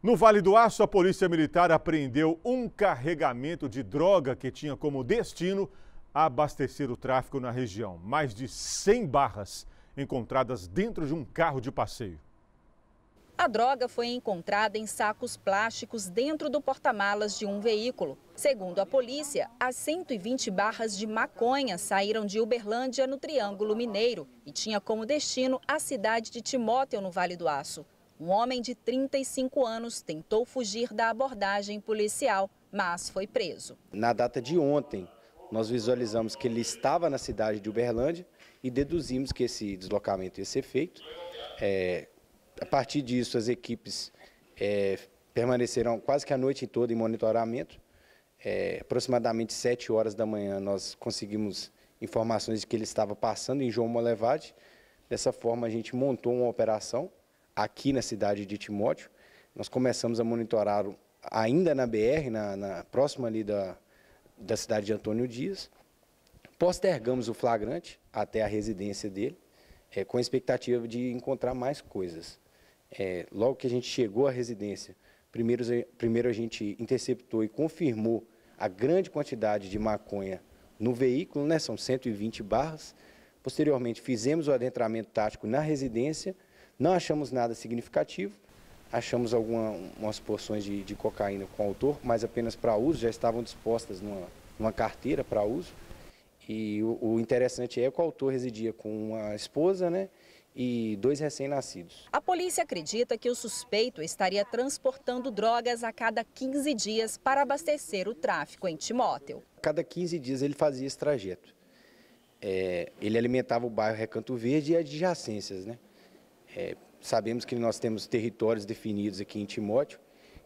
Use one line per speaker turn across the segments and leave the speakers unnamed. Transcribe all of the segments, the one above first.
No Vale do Aço, a Polícia Militar apreendeu um carregamento de droga que tinha como destino abastecer o tráfico na região. Mais de 100 barras encontradas dentro de um carro de passeio. A droga foi encontrada em sacos plásticos dentro do porta-malas de um veículo. Segundo a polícia, as 120 barras de maconha saíram de Uberlândia, no Triângulo Mineiro, e tinha como destino a cidade de Timóteo, no Vale do Aço. Um homem de 35 anos tentou fugir da abordagem policial, mas foi preso.
Na data de ontem, nós visualizamos que ele estava na cidade de Uberlândia e deduzimos que esse deslocamento ia ser feito. É, a partir disso, as equipes é, quase que a noite toda em monitoramento. É, aproximadamente 7 horas da manhã, nós conseguimos informações de que ele estava passando em João Molevade. Dessa forma, a gente montou uma operação aqui na cidade de Timóteo. Nós começamos a monitorar ainda na BR, na, na próxima ali da, da cidade de Antônio Dias. Postergamos o flagrante até a residência dele, é, com a expectativa de encontrar mais coisas. É, logo que a gente chegou à residência, primeiro, primeiro a gente interceptou e confirmou a grande quantidade de maconha no veículo, né, são 120 barras. Posteriormente, fizemos o adentramento tático na residência não achamos nada significativo, achamos algumas porções de, de cocaína com o autor, mas apenas para uso, já estavam dispostas numa, numa carteira para uso. E o, o, interessante é que o autor residia com uma esposa, né? E dois recém-nascidos.
A polícia acredita que o suspeito estaria transportando drogas a cada 15 dias para abastecer o tráfico em Timóteo.
Cada 15 dias ele fazia esse trajeto. É, ele alimentava o bairro Recanto Verde e adjacências, né? é, sabemos que nós temos territórios definidos aqui em Timóteo,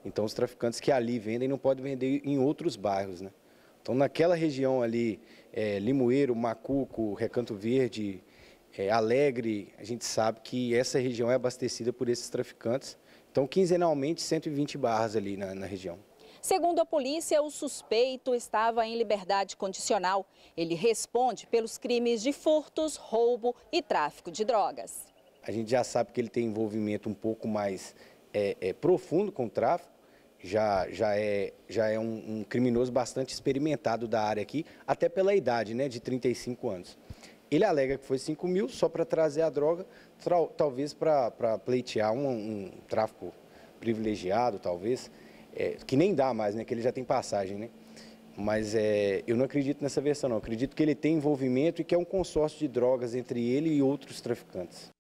então os traficantes que ali vendem não podem vender em outros bairros, né? Então naquela região ali, é, Limoeiro, Macuco, Recanto Verde, é, Alegre, a gente sabe que essa região é abastecida por esses traficantes. Então quinzenalmente 120 barras ali na, na região.
Segundo a polícia, o suspeito estava em liberdade condicional. Ele responde pelos crimes de furtos, roubo e tráfico de drogas
a gente já sabe que ele tem envolvimento um pouco mais é, é, profundo com o tráfico, já, já é, já é um, um, criminoso bastante experimentado da área aqui, até pela idade, né, de 35 anos. Ele alega que foi 5 mil só para trazer a droga, trau, talvez para pleitear um, um, tráfico privilegiado, talvez, é, que nem dá mais, né, que ele já tem passagem, né? Mas é, eu não acredito nessa versão, não. Eu acredito que ele tem envolvimento e que é um consórcio de drogas entre ele e outros traficantes.